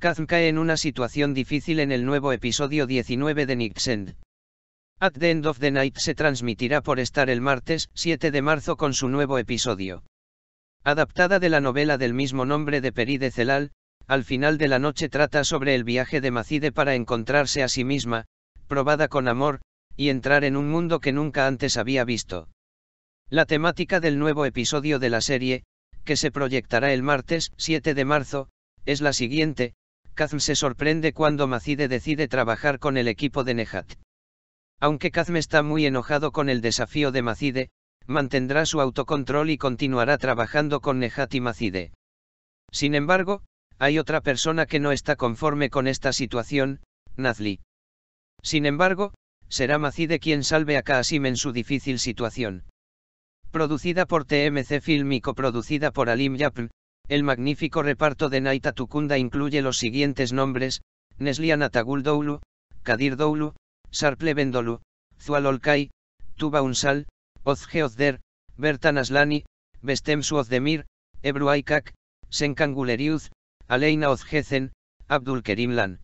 Kazm cae en una situación difícil en el nuevo episodio 19 de Nixend. At the End of the Night se transmitirá por estar el martes 7 de marzo con su nuevo episodio. Adaptada de la novela del mismo nombre de Peride Celal, al final de la noche trata sobre el viaje de Macide para encontrarse a sí misma, probada con amor, y entrar en un mundo que nunca antes había visto. La temática del nuevo episodio de la serie, que se proyectará el martes 7 de marzo, es la siguiente, Kazm se sorprende cuando Macide decide trabajar con el equipo de Nehat. Aunque Kazm está muy enojado con el desafío de Macide, mantendrá su autocontrol y continuará trabajando con Nehat y Macide. Sin embargo, hay otra persona que no está conforme con esta situación, Nazli. Sin embargo, será Macide quien salve a Kasim en su difícil situación. Producida por TMC Film y coproducida por Alim Yapn, el magnífico reparto de Naita Tukunda incluye los siguientes nombres, Neslian Atagul Doulu, Kadir Doulu, Sarple Zualolkai, Zual Tuba Unsal, Ozge Ozder, Bertan Aslani, Bestem Suozdemir, Ebru Aikak, Senkan Aleina Ozgezen, Abdul Kerimlan.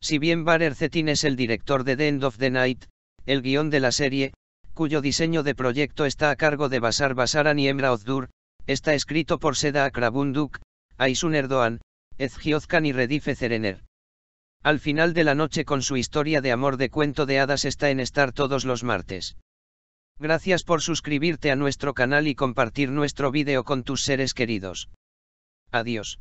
Si bien Bar Erzetin es el director de The End of the Night, el guión de la serie, cuyo diseño de proyecto está a cargo de Basar Basaran y Emra Ozdur, Está escrito por Seda Akrabunduk, Aysun Erdoğan, Ezgiozkan y Redife Zerener. Al final de la noche con su historia de amor de cuento de hadas está en estar todos los martes. Gracias por suscribirte a nuestro canal y compartir nuestro vídeo con tus seres queridos. Adiós.